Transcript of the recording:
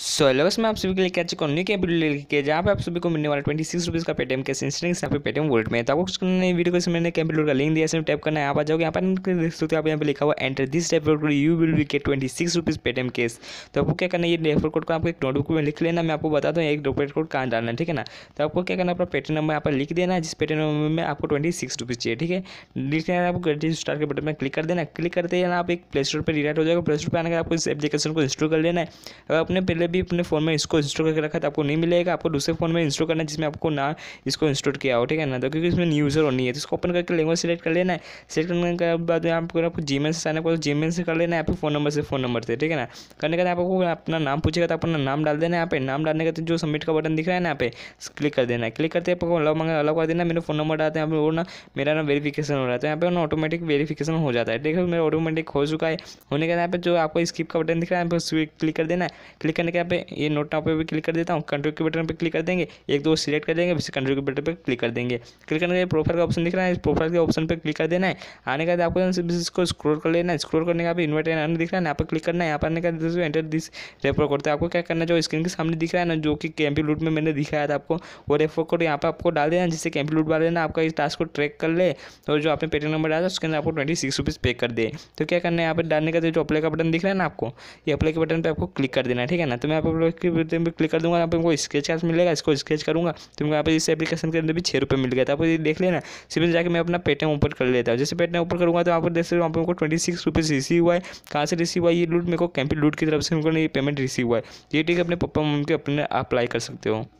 सो so, में आप सभी के लिए कैच कॉन्नी के वीडियो लेके जहाँ पे आप सभी को मिलने वाला ट्वेंटी सिक्स रुपीज़ का पेटीएम कैसे इंस्टिंग यहाँ पे पेटीएम वोल्ट में तो आपको कुछ करना वीडियो को मैंने कैंप का लिंक दिया इसमें टैप करना है आप आ जाओगे यहाँ पर देख सकते हो आप यहाँ पे लिखा हुआ enter this refer code you will be के twenty six rupees Paytm cash तो आपको क्या करना ये डेफर कोड को आपको एक नोटबुक में लिख लेना मैं आपको बता दूँ एक डेफर कोड कहाँ डालना है ठीक है ना तो आपको क्या करना अपना पेटीएम नंबर यहाँ पर लिख देना है जिस पेटीएम नंबर में आपको ट्वेंटी सिक्स रुपीज़ चाहिए ठीक है लिख देना आपको स्टार के बटन में क्लिक कर देना क्लिक करते ही ना आप एक प्ले स्टोर पर रिडाइट हो जाएगा प्ले स्टोर पर आने का आपको इस एप्लीकेशन को इंस्टॉल कर लेना है अगर अपने पहले भी अपने फ़ोन में इसको इंस्टॉल करके रखा था तो आपको नहीं मिलेगा आपको दूसरे फोन में इंस्टॉल करना है जिसमें आपको ना इसको इंस्टॉल किया हो ठीक है ना तो क्योंकि इसमें यूज़र होनी है तो इसको ओपन करके लैंग्वेज सेलेक्ट कर लेना है सेलेक्ट करने के बाद आपको आपको जी से आने को जी मेल से कर लेना है आपके फ़ोन नंबर से फ़ोन नंबर से ठीक है ना करने के बाद आपको अपना नाम पूछेगा तो अपना नाम डाल देना है यहाँ पे नाम डालने का जो सबमिट का बटन दिख रहा है ना यहाँ पे क्लिक कर देना है क्लिक करते आपको अलग मांगा अलग कर देना मेरा फोन नंबर डालते हैं वो ना मेरा ना वेरीफिकेशन हो रहा है तो यहाँ पे ना ऑटोमेटिक वेरीफिकेशन हो जाता है ठीक है मेरा ऑटोमेटिक हो चुका है होने के बाद यहाँ पे जो आपको स्किप का बटन दिख रहा है क्लिक कर देना है क्लिक करने के यहाँ पे ये नोट टाप पे क्लिक कर देता हूँ कंट्री के बटन पर क्लिक कर देंगे एक दो सिलेक्ट कर देंगे फिर कंट्री के बटन पर क्लिक कर देंगे क्लिक करने के लिए प्रोफाइल का ऑप्शन दिख रहा है इस प्रोफाइल के ऑप्शन पर क्लिक कर देना है आने के बाद आपको इसको स्क्रोल कर लेना है स्क्रोल करने का भी इन्वर्ट आने दिख रहा है यहाँ पर क्लिक करना है यहाँ पर आने का दोस्तों एंटर दिस रेफर कोड तो आपको क्या करना जो स्क्रीन के सामने दिख रहा है ना जो कि कैंपी लूट में मैंने दिखाया था आपको वो रेफर कोड यहाँ पर आपको डाल देना जिससे कैंपी लूट वाले देना आपका इस टास्क को ट्रैक कर ले और जो आपने पेटीएम नंबर डाला उसके अंदर आपको ट्वेंटी सिक्स रुपीज़ पे कर दे तो क्या करना है यहाँ पर डालने का जो अप्लाई का बटन दिख रहा है ना आपको ये अप्लाई के बटन पर आपको क्लिक कर देना ठीक है ना तो तो मैं यहाँ पर क्लिक कर दूँगा यहाँ पर हमको स्केच कार्ड मिलेगा इसको स्केच करूँगा तो मैं यहाँ पर इस एप्लीकेशन के अंदर भी छः रुपये मिल गया था आप देख लेना सिर्फ जाकर मैं अपना पेटीएम ओपन कर लेता हूँ जैसे पेटीएम ओपन करूँगा तो यहाँ पर देख सकते हो वहाँ पर हमको ट्वेंटी सिक्स रुपीज़ रिसीव हुआ है कहाँ से रिसीव हुआ ये लूट मेरे को कैंपी लूट की तरफ से हमको ये पेमेंट रिसीव हुआ है ये ठीक है अपने पप्पा मम्मी के अपने अप्लाई कर सकते हो